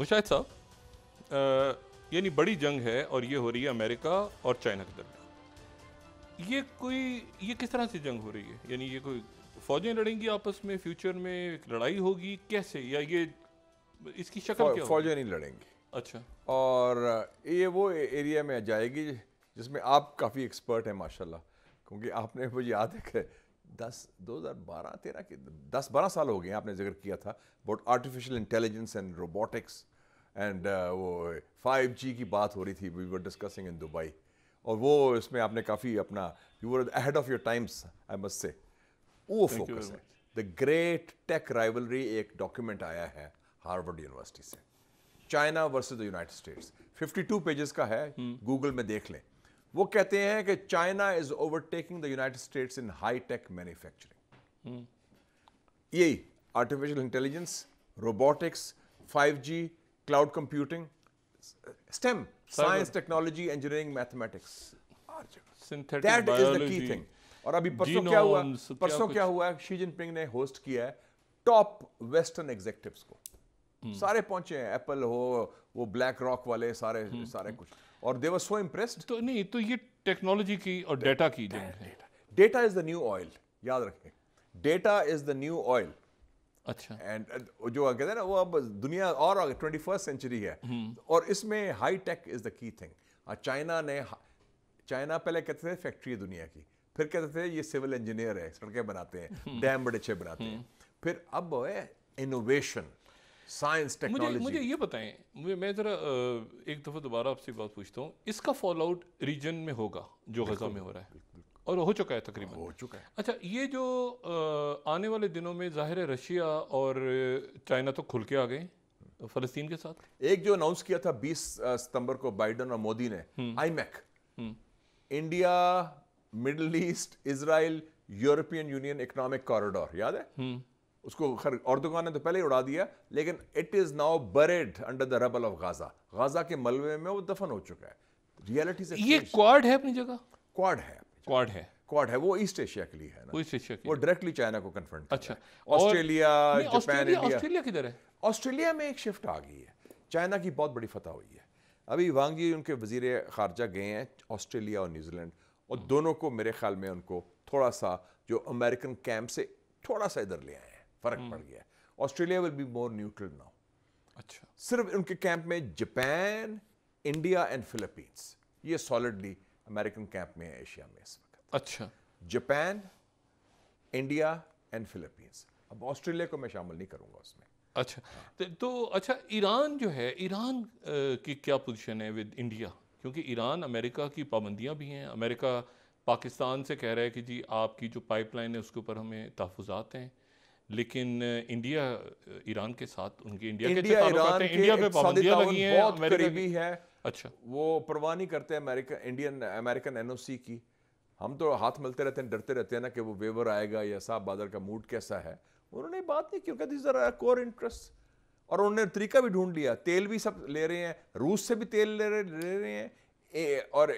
मुशाहिद साहब यानी बड़ी जंग है और ये हो रही है अमेरिका और चाइना के दरमियान ये कोई ये किस तरह से जंग हो रही है यानी ये कोई फौजें लड़ेंगी आपस में फ्यूचर में एक लड़ाई होगी कैसे या ये इसकी शक्ल क्या फौजें नहीं लड़ेंगी अच्छा और ये वो एरिया में जाएगी जिसमें आप काफ़ी एक्सपर्ट हैं माशाल्लाह क्योंकि आपने मुझे याद है दस दो हज़ार बारह तेरह के दस बारह साल हो गए आपने जिक्र किया था but artificial intelligence and robotics and वो फाइव जी की बात हो रही थी we were discussing in Dubai और वो इसमें आपने काफ़ी अपना you were ahead of your times I must say वो फोकस है द ग्रेट टेक राइवलरी एक डॉक्यूमेंट आया है हार्वर्ड यूनिवर्सिटी से China versus the United States 52 pages का है गूगल हम्म। में देख लें वो कहते हैं कि China is overtaking the United States in high tech manufacturing यही artificial intelligence robotics 5G, cloud computing STEM science technology engineering mathematics that is the key thing और अभी परसों क्या हुआ परसों क्या, हुआ शी जिनपिंग ने होस्ट किया है टॉप वेस्टर्न एग्जेक्टिव को हम्म। सारे पहुंचे हैं एप्पल हो वो ब्लैक रॉक वाले सारे हम्म, सारे हम्म। कुछ और दे वर सो इम्प्रेस्ड तो नहीं तो ये टेक्नोलॉजी की और डेटा की data is the new oil याद रखें data is the new oil अच्छा एंड uh, जो कहते हैं ना वो अब दुनिया और आगे ट्वेंटी फर्स्ट सेंचुरी है और इसमें high tech is the key thing China ने चाइना पहले कहते थे फैक्ट्री है दुनिया की फिर कहते थे ये सिविल इंजीनियर है सड़कें बनाते हैं डैम बड़े अच्छे बनाते हैं फिर अब इनोवेशन साइंस टेक्नोलॉजी मुझे ये बताएं मुझे मैं ज़रा एक दफ़ा दोबारा आपसे बात पूछता हूँ इसका फॉल आउट रीजन में होगा जो गजा में हो रहा है और हो चुका है तकरीबन हो चुका है अच्छा ये जो आने वाले दिनों में ज़ाहिर है रशिया और चाइना तो खुल के आ गए फलस्तीन के साथ एक जो अनाउंस किया था 20 सितंबर को बाइडन और मोदी ने आई हम्म। e मैक हम्म। India Middle East Israel European Union economic corridor याद है हम्म। उसको खैर औरतों ने तो पहले ही उड़ा दिया लेकिन it is now buried under the rubble of Gaza Gaza के मलबे में वो दफन हो चुका है रियलिटी से ये क्वाड है अपनी जगह क्वाड है क्वाड है क्वाड है वो ईस्ट एशिया के लिए है ना ईस्ट एशिया वो डायरेक्टली चाइना को कन्फ्रंट अच्छा ऑस्ट्रेलिया जापान ऑस्ट्रेलिया किधर है ऑस्ट्रेलिया में एक शिफ्ट आ गई है चाइना की बहुत बड़ी फतह हुई है अभी वांगी उनके वजीर खारजा गए हैं ऑस्ट्रेलिया और न्यूजीलैंड और दोनों को मेरे ख्याल में उनको थोड़ा सा जो अमेरिकन कैंप से थोड़ा सा इधर ले आए फर्क हम्म। पड़ गया Australia will be more neutral now अच्छा सिर्फ उनके कैंप में जापान इंडिया एंड फिलीपींस ये सॉलिडली अमेरिकन कैंप में है एशिया में इस वक्त अच्छा जापान इंडिया एंड फिलीपींस अब ऑस्ट्रेलिया को मैं शामिल नहीं करूंगा उसमें अच्छा हाँ। तो अच्छा ईरान जो है ईरान की क्या पोजीशन है विद इंडिया क्योंकि ईरान अमेरिका की पाबंदियां भी हैं अमेरिका पाकिस्तान से कह रहा है कि जी आपकी जो पाइपलाइन है उसके ऊपर हमें तहफात हैं लेकिन इंडिया ईरान के साथ उनके इंडिया, इंडिया के ईरान इंडिया पे पाबंदियां लगी हैं बहुत करीबी है अच्छा वो परवाह नहीं करते अमेरिका इंडियन अमेरिकन एनओसी की हम तो हाथ मिलते रहते हैं डरते रहते हैं ना कि वो वेवर आएगा या साहब बादल का मूड कैसा है उन्होंने बात नहीं की कहती जरा कोर इंटरेस्ट और उन्होंने तरीका भी ढूंढ लिया तेल भी सब ले रहे हैं रूस से भी तेल ले रहे ले रहे हैं ए, और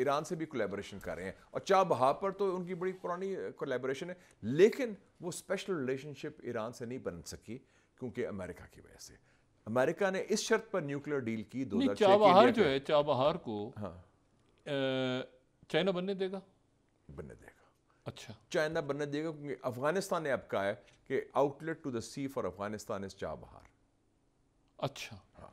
ईरान से भी कोलेबोरेशन कर रहे हैं और चाह बहा पर तो उनकी बड़ी पुरानी कोलेबोरेशन है लेकिन वो स्पेशल रिलेशनशिप ईरान से नहीं बन सकी क्योंकि अमेरिका की वजह से अमेरिका ने इस शर्त पर न्यूक्लियर डील की दो चाबहार जो है चाबहार को हाँ चाइना बनने देगा बनने देगा अच्छा चाइना बनने देगा क्योंकि अफगानिस्तान ने अब कहा है कि outlet to the sea for Afghanistan is Chabahar अच्छा हाँ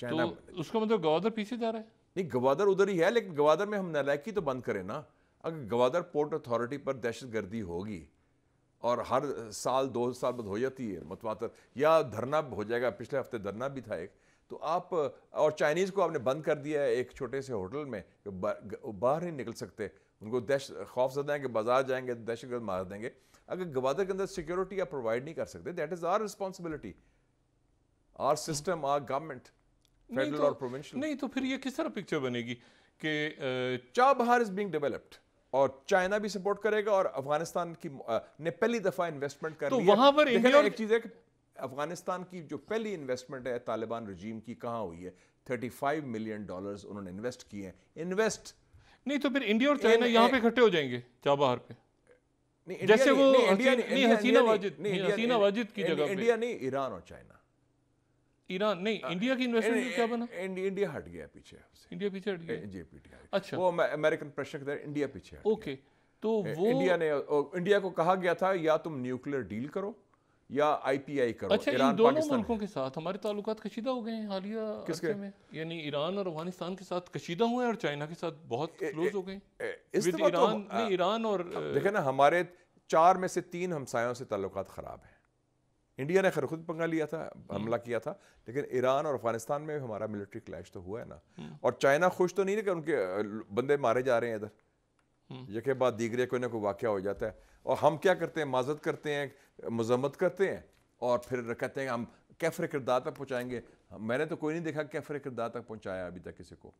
चाइना तो उसका मतलब गवादर पीछे जा रहा है नहीं गवादर उधर ही है लेकिन गवादर में हम नलायकी तो बंद करें ना अगर गवादर पोर्ट अथॉरिटी पर दहशत गर्दी होगी और हर साल दो साल बाद हो जाती है मतवातर या धरना हो जाएगा पिछले हफ्ते धरना भी था एक तो आप और चाइनीज़ को आपने बंद कर दिया है एक छोटे से होटल में बाहर नहीं निकल सकते उनको दहशत खौफ जदा है कि बाजार जाएंगे दहशतगर्द मार देंगे अगर गवादर के अंदर सिक्योरिटी आप प्रोवाइड नहीं कर सकते that is our responsibility our system our government federal और प्रोविंशियल नहीं तो फिर ये किस तरह पिक्चर बनेगी कि चाबहार इज बीइंग डेवलप्ड और चाइना भी सपोर्ट करेगा और अफगानिस्तान की ने पहली दफा इन्वेस्टमेंट कर तो वहां पर इंडिया एक चीज है कि अफगानिस्तान की जो पहली इन्वेस्टमेंट है तालिबान रजीम की कहां हुई है 35 मिलियन डॉलर्स उन्होंने इन्वेस्ट किए हैं इन्वेस्ट नहीं तो फिर इंडिया और चाइना यहाँ पे इकट्ठे हो जाएंगे चाबहार पे नहीं, जैसे वो इंडिया, नहीं, हसीना वाजिद नहीं हसीना वाजिद की जगह इंडिया नहीं ईरान और चाइना ईरान नहीं हाँ, इंडिया की इन्वेस्टमेंट क्या बना इंडिया, इंडिया हट गया पीछे इंडिया पीछे हट गया जेपीटी अच्छा वो अमेरिकन प्रेशर इंडिया पीछे ओके तो वो इंडिया ने इंडिया को कहा गया था या तुम न्यूक्लियर डील करो या आईपीआई करो अच्छा इन दोनों मुल्कों के साथ हमारे ताल्लुकात कशीदा हो गए हैं हालिया किसके में यानी ईरान और अफगानिस्तान के साथ कशीदा हुए हैं और चाइना के साथ बहुत क्लोज हो गए इस ईरान तो नहीं ईरान हाँ। और देखे ना हमारे चार में से तीन हमसायों से ताल्लुकात खराब है इंडिया ने खैर खुद पंगा लिया था हम्म। हमला किया था लेकिन ईरान और अफगानिस्तान में भी हमारा मिलिट्री क्लैश तो हुआ है ना हम्म। और चाइना खुश तो नहीं है कि उनके बंदे मारे जा रहे हैं इधर हम्म। यके बाद दीगरे कोई ना कोई वाक़ हो जाता है और हम क्या करते हैं माजत करते हैं मजम्मत करते हैं और फिर कहते हैं हम कैफर किरदार तक पहुँचाएंगे मैंने तो कोई नहीं देखा कैफर किरदार तक पहुँचाया अभी तक किसी को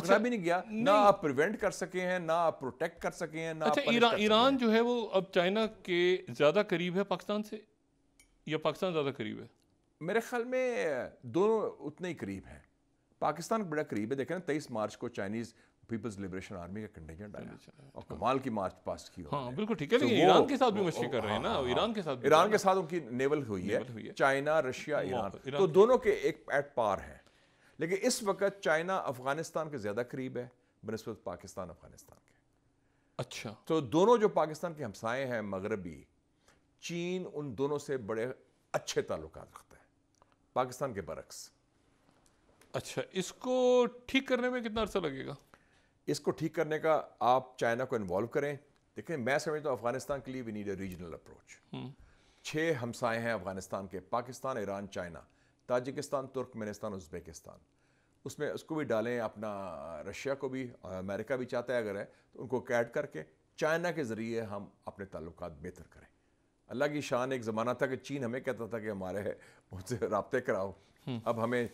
अच्छा भी नहीं गया नहीं। ना आप प्रिवेंट कर सके हैं ना आप प्रोटेक्ट कर सके हैं ना अच्छा ईरान जो है वो अब चाइना के ज़्यादा करीब है पाकिस्तान से या पाकिस्तान ज़्यादा करीब है मेरे ख्याल में दोनों उतने ही करीब हैं पाकिस्तान बड़ा करीब है देखें ना तेईस मार्च को चाइनीज़ पीपल्स लिबरेशन आर्मी का कंटेजेंट आया अच्छा, अच्छा। और कमाल की मार्च पास की हाँ, बिल्कुल ठीक है तो ईरान के साथ भी मशक्कत कर रहे हैं ना हाँ, ईरान के साथ हाँ। ईरान के साथ उनकी नेवल हुई है चाइना रशिया ईरान तो दोनों के एक एट पार हैं लेकिन इस वक्त चाइना अफगानिस्तान के ज्यादा करीब है बनस्बत पाकिस्तान अफगानिस्तान के अच्छा तो दोनों जो पाकिस्तान के हमसाए हैं मगरबी चीन उन दोनों से बड़े अच्छे ताल्लुक रखता है पाकिस्तान के बरक्स अच्छा इसको ठीक करने में कितना अर्सा लगेगा इसको ठीक करने का आप चाइना को इन्वॉल्व करें देखें मैं समझता हूँ अफगानिस्तान के लिए we need a regional approach छः हमसाए हैं अफगानिस्तान के Pakistan Iran China Tajikistan Turkmenistan Uzbekistan उसमें उसको भी डालें अपना रशिया को भी अमेरिका भी चाहता है अगर है तो उनको कैड करके चाइना के ज़रिए हम अपने ताल्लुक बेहतर करें अल्लाह की शान एक ज़माना था कि चीन हमें कहता था कि हमारे है उनसे रबते कराओ हम्म। अब हमें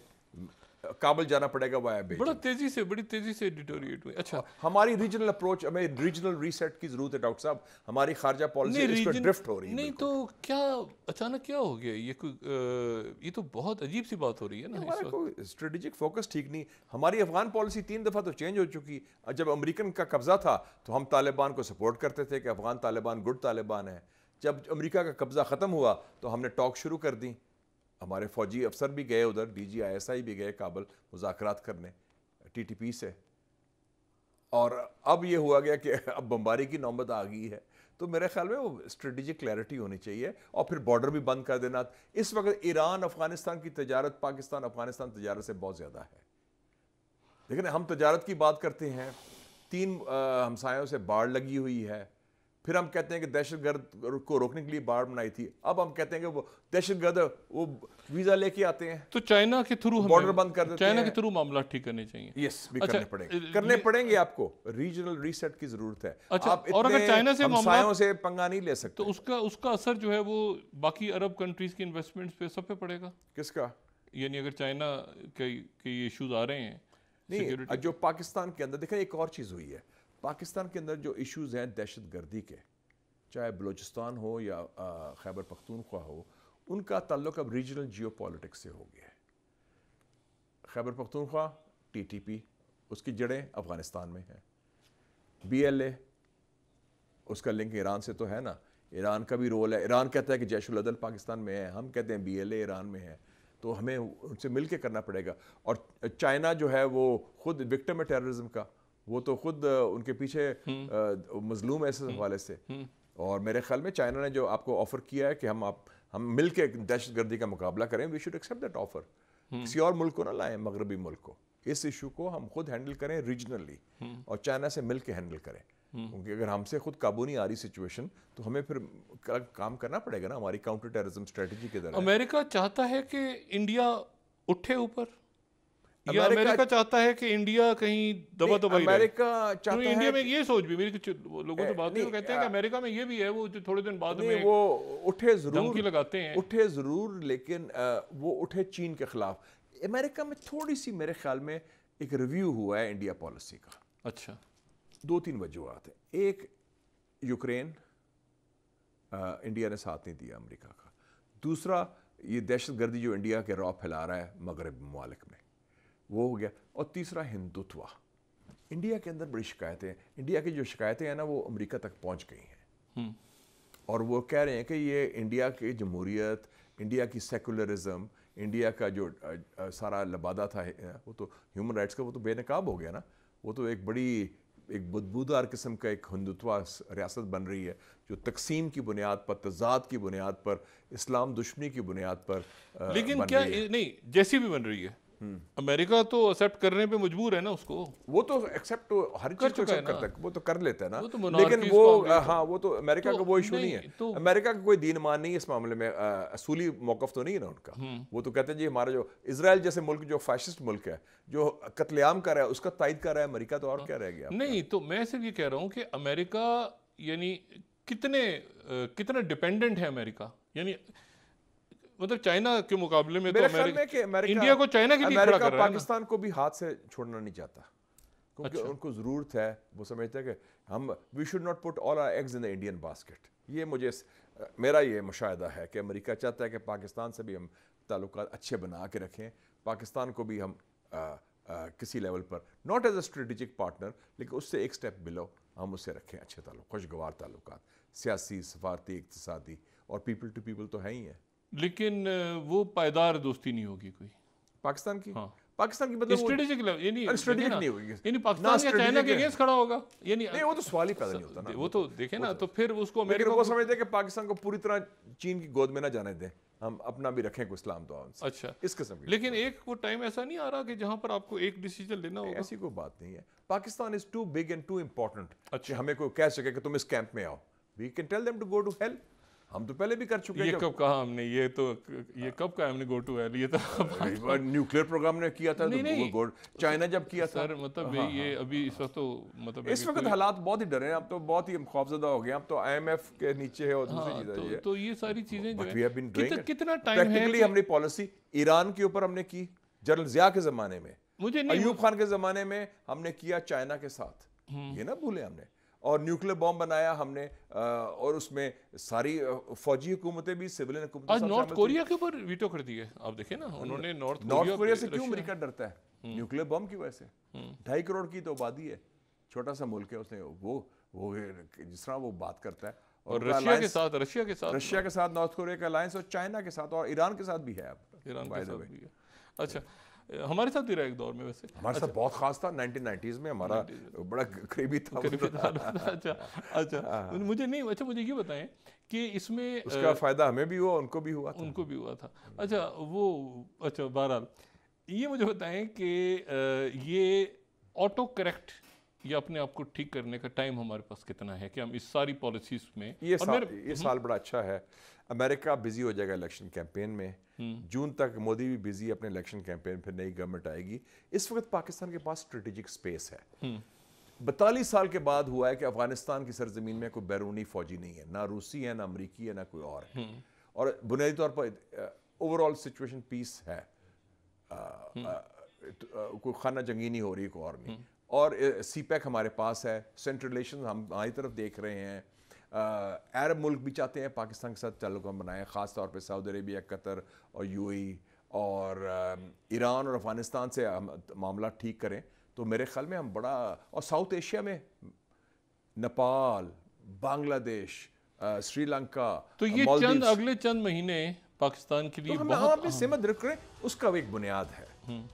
काबुल जाना पड़ेगा वाया बेच बड़ा तेजी से बड़ी तेजी से डिटोरिएट हुई अच्छा हमारी रीजनल अप्रोच हमें रीजनल रीसेट की जरूरत है डॉक्टर साहब हमारी खारजा पॉलिसी इस पर ड्रिफ्ट हो रही है नहीं तो क्या अचानक क्या हो गया ये कोई ये तो बहुत अजीब सी बात हो रही है ना स्ट्रेटेजिक फोकस ठीक नहीं हमारी अफगान पॉलिसी तीन दफ़ा तो चेंज हो चुकी जब अमरीकन का कब्जा था तो हम तालिबान को सपोर्ट करते थे कि अफगान तालिबान गुड तालिबान है जब अमेरिका का कब्ज़ा ख़त्म हुआ तो हमने टॉक शुरू कर दी हमारे फौजी अफसर भी गए उधर D G I S I भी गए काबल मुजाकर करने टी टी पी से और अब ये हुआ गया कि अब बम्बारी की नौबत आ गई है तो मेरे ख्याल में वो स्ट्रेटिजिक क्लैरिटी होनी चाहिए और फिर बॉर्डर भी बंद कर देना इस वक्त ईरान अफगानिस्तान की तजारत पाकिस्तान अफगानिस्तान तजारत से बहुत ज़्यादा है लेकिन हम तजारत की बात करते हैं तीन हमसायों से बाढ़ लगी हुई है फिर हम कहते हैं कि दहशत गर्द को रोकने के लिए बाढ़ बनाई थी अब हम कहते हैं कि वो दहशत गर्द वो वीजा लेके आते हैं तो चाइना के थ्रू बॉर्डर बंद कर देते चाइना के थ्रू मामला ठीक करने चाहिए यस भी अच्छा, करने पड़ेंगे करने पड़ेंगे आपको रीजनल रीसेट की जरूरत है अच्छा, आप और अगर चाइना से मामलों से पंगा नहीं ले सकते तो उसका उसका असर जो है वो बाकी अरब कंट्रीज की इन्वेस्टमेंट पे सब पे पड़ेगा किसका यानी अगर चाइना के इश्यूज आ रहे हैं नहीं जो पाकिस्तान के अंदर देखें एक और चीज हुई है पाकिस्तान के अंदर जो इश्यूज़ हैं दहशत गर्दी के चाहे बलूचिस्तान हो या खैबर पख्तूनख्वा हो उनका ताल्लुक अब रीजनल जियो पॉलिटिक्स से हो गया है Khyber Pakhtunkhwa T T P उसकी जड़ें अफ़गानिस्तान में हैं बी एल ए उसका लिंक ईरान से तो है ना ईरान का भी रोल है ईरान कहता है कि जैशुलदल पाकिस्तान में है हम कहते हैं बी एल ए ईरान में है तो हमें उनसे मिल के करना पड़ेगा और चाइना जो है वो खुद विक्टम है टेररिज्म का वो तो खुद उनके पीछे हम्म। मजलूम है इस हम्म। हवाले से हम्म। और मेरे ख्याल में चाइना ने जो आपको ऑफर किया है कि हम आप हम मिल के दहशत गर्दी का मुकाबला करें we should accept that offer किसी और मुल्क को ना लाएं मगरबी मुल्क को इस इशू को हम खुद हैंडल करें रीजनली और चाइना से मिल के हैंडल करें क्योंकि अगर हमसे खुद काबू नहीं आ रही सिचुएशन तो हमें फिर काम करना पड़ेगा ना हमारी काउंटर टेररिज्म स्ट्रेटजी के दौरान अमेरिका चाहता है कि इंडिया उठे ऊपर अमेरिका चाहता है कि इंडिया कहीं दबा दबा अमेरिका चाहता है इंडिया में ये सोच भी मेरी लोगों से बात नहीं कहते हैं कि अमेरिका में ये भी है वो जो थोड़े दिन बाद में वो उठे जरूर लगाते हैं उठे जरूर लेकिन वो उठे चीन के खिलाफ अमेरिका में थोड़ी सी मेरे ख्याल में एक रिव्यू हुआ है इंडिया पॉलिसी का अच्छा दो तीन वजूहत है एक यूक्रेन इंडिया ने साथ नहीं दिया अमेरिका का दूसरा ये दहशत गर्दी जो इंडिया के रॉ फैला रहा है मगरब ममालिक में वो हो गया और तीसरा हिंदुत्व इंडिया के अंदर बड़ी शिकायतें इंडिया की जो शिकायतें हैं ना वो अमेरिका तक पहुंच गई हैं हम्म। और वो कह रहे हैं कि ये इंडिया की जमहूरीत इंडिया की सेकुलरिज्म इंडिया का जो आ, आ, सारा लबादा था वो तो ह्यूमन राइट्स का वो तो बेनकाब हो गया ना वो तो एक बड़ी एक बदबूदार किस्म का एक हिंदुत्वा रियासत बन रही है जो तकसीम की बुनियाद पर तजाद की बुनियाद पर इस्लाम दुश्मनी की बुनियाद पर आ, लेकिन क्या नहीं जैसी भी बन रही है अमेरिका तो एक्सेप्ट करने पे मजबूर है ना उसको वो तो एक्सेप्ट तो हर चीज को एक्सेप्ट करता है वो तो कर लेता है ना वो तो लेकिन वो हाँ वो तो अमेरिका तो, का वो इशू नहीं, नहीं है तो, अमेरिका का कोई दीन मान नहीं इस मामले में असूली मौकफ तो नहीं है ना उनका हम्म। वो तो कहते हैं जी हमारा जो इसराइल जैसे मुल्क जो फैशिस्ट मुल्क है जो कतलेआम कर रहा है उसका तायद कर रहा है अमेरिका तो और क्या रह गया नहीं तो मैं सिर्फ ये कह रहा हूँ कि अमेरिका यानी कितने कितना डिपेंडेंट है अमेरिका यानी मतलब चाइना के मुकाबले में तो अमेरिका इंडिया को चाइना के लिए खड़ा कर रहा है पाकिस्तान को भी हाथ से छोड़ना नहीं चाहता क्योंकि अच्छा। उनको ज़रूरत है वो समझते हैं कि हम we should not put all our eggs in the Indian basket ये मुझे मेरा ये मुशाह है कि अमेरिका चाहता है कि पाकिस्तान से भी हम ताल्लुक अच्छे बना के रखें पाकिस्तान को भी हम आ, आ, किसी लेवल पर not as a strategic partner लेकिन उससे एक स्टेप बिलो हम उससे रखें अच्छे ताल्लुक खुशगवार ताल्लुक सियासी सफारती इकतदी और पीपल टू पीपल तो है ही है लेकिन वो पायदार दोस्ती नहीं होगी कोई पाकिस्तान की हाँ पाकिस्तान की मतलब स्ट्रेटेजिक नहीं होगी पाकिस्तान के अगेंस्ट खड़ा होगा ये नहीं, नहीं वो तो सवाल ही पैदा नहीं होता ना वो तो देखे ना तो-, तो फिर उसको अमेरिका को समझते हैं कि पाकिस्तान को पूरी तरह चीन की गोद में ना जाने दें हम अपना भी रखें कुछ इस्लाम तो अच्छा इस किस्म की लेकिन एक वो टाइम ऐसा नहीं आ रहा कि जहां पर आपको एक डिसीजन लेना होगा ऐसी कोई बात नहीं है Pakistan is too big and too important अच्छा हमें कोई कह सके कि तुम इस कैंप में आओ we can tell them to go to help हम तो पहले भी कर चुके हैं ये कब कहा हमने ये तो ये कब कहा हमने गो टू एल ये तो न्यूक्लियर प्रोग्राम ने किया था नहीं, तो नहीं, गो, चाइना जब किया सर था मतलब हाँ, ये हाँ, अभी हाँ, इस वक्त तो मतलब इस वक्त तो- हालात बहुत ही डरे हैं अब तो बहुत ही खौफजदा हो गए अब तो आईएमएफ के नीचे है और हाँ, दूसरी चीजें तो-, तो ये सारी चीजें कितना टाइम है तो- हमने पॉलिसी ईरान के ऊपर हमने की जनरल जिया के जमाने में मुझे अयूब खान के जमाने में हमने किया चाइना के साथ हम्म। ये ना भूले हमने और न्यूक्लियर बॉम्ब बनाया हमने और उसमें सारी फौजी हुकूमतें भी सिविलियन आज नॉर्थ कोरिया के ऊपर वीटो कर दिए आप देखे ना उन्होंने नॉर्थ नॉर्थ कोरिया से क्यों अमेरिका डरता है हम्म। न्यूक्लियर बॉम्ब की वजह से हम्म। ढाई करोड़ की तो आबादी है छोटा सा मुल्क है उसने वो वो जिस तरह वो बात करता है और रशिया के साथ रशिया के साथ रशिया के साथ नॉर्थ कोरिया का अलायंस और चाइना के साथ और ईरान के साथ भी है अब ईरान अच्छा हमारे साथ ही रहा एक दौर में वैसे हमारे अच्छा, साथ बहुत खास था 1990s में हमारा बड़ा करीबी था करीबी तो। था अच्छा अच्छा आ, हाँ। मुझे नहीं अच्छा मुझे ये बताएं कि इसमें उसका फ़ायदा हमें भी हुआ उनको भी हुआ था उनको भी हुआ था अच्छा वो अच्छा बहरहाल ये मुझे बताएं कि ये ऑटो करेक्ट ये अपने आप को ठीक करने का टाइम हमारे पास कितना है कि हम इस सारी पॉलिसीज में ये साल ये हम्म। साल बड़ा अच्छा है अमेरिका बिजी हो जाएगा इलेक्शन कैंपेन में हम्म। जून तक मोदी भी बिजी अपने इलेक्शन कैंपेन फिर नई गवर्नमेंट आएगी इस वक्त पाकिस्तान के पास स्ट्रेटेजिक स्पेस है हम्म। बतालीस साल के बाद हुआ है कि अफगानिस्तान की सरजमीन में कोई बैरूनी फौजी नहीं है ना रूसी है ना अमरीकी है ना कोई और है और बुनियादी तौर पर ओवरऑल सिचुएशन पीस है तो, कोई खाना जंगी नहीं हो रही कोई और नहीं और सी पैक e हमारे पास है सेंट्रल रिलेशन हम हमारी तरफ देख रहे हैं अरब मुल्क भी चाहते हैं पाकिस्तान के साथ ताल्लुक हम बनाएं ख़ास तौर पर सऊदी अरेबिया कतर और ए e। और ईरान और अफ़गानिस्तान से हम मामला ठीक करें तो मेरे ख्याल में हम बड़ा और साउथ एशिया में नेपाल बांग्लादेश श्रीलंका तो ये चंद अगले चंद महीने पाकिस्तान के लिए तो बहुत हाँ सिमत रख रहे उसका एक बुनियाद है हम्म।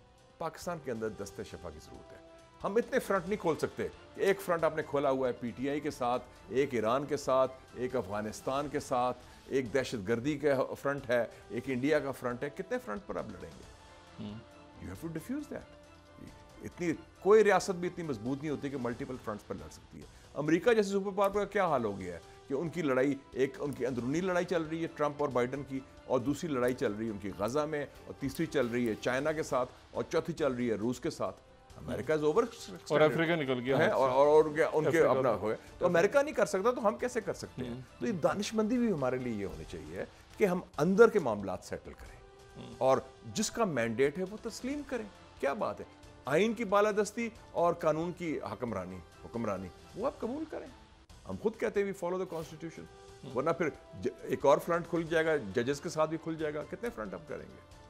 पाकिस्तान के अंदर दस्त शफा की ज़रूरत है हम इतने फ्रंट नहीं खोल सकते एक फ्रंट आपने खोला हुआ है पीटीआई के साथ एक ईरान के साथ एक अफगानिस्तान के साथ एक दहशत गर्दी का फ्रंट है एक इंडिया का फ्रंट है कितने फ्रंट पर आप लड़ेंगे you have to defuse that इतनी कोई रियासत भी इतनी मजबूत नहीं होती कि मल्टीपल फ्रंट्स पर लड़ सकती है अमेरिका जैसे सुपर पावर का क्या हाल हो गया है कि उनकी लड़ाई एक उनकी अंदरूनी लड़ाई चल रही है ट्रंप और बाइडन की और दूसरी लड़ाई चल रही है उनकी गजा में और तीसरी चल रही है चाइना के साथ और चौथी चल रही है रूस के साथ अमेरिका इज ओवर और अफ्रीका निकल गया है और और, और क्या उनके अपना तो- हो गया तो अमेरिका नहीं कर सकता तो हम कैसे कर सकते हैं हम्म। तो ये दानिशमंदी भी हमारे लिए ये होनी चाहिए कि हम अंदर के मामला सेटल करें हम्म। और जिसका मैंडेट है वो तस्लीम करें क्या बात है आइन की बालादस्ती और कानून की हकमरानी हुक्मरानी वो आप कबूल करें हम खुद कहते हैं वी फॉलो द कॉन्स्टिट्यूशन वरना फिर एक और फ्रंट खुल जाएगा जजेस के साथ भी खुल जाएगा कितने फ्रंट आप करेंगे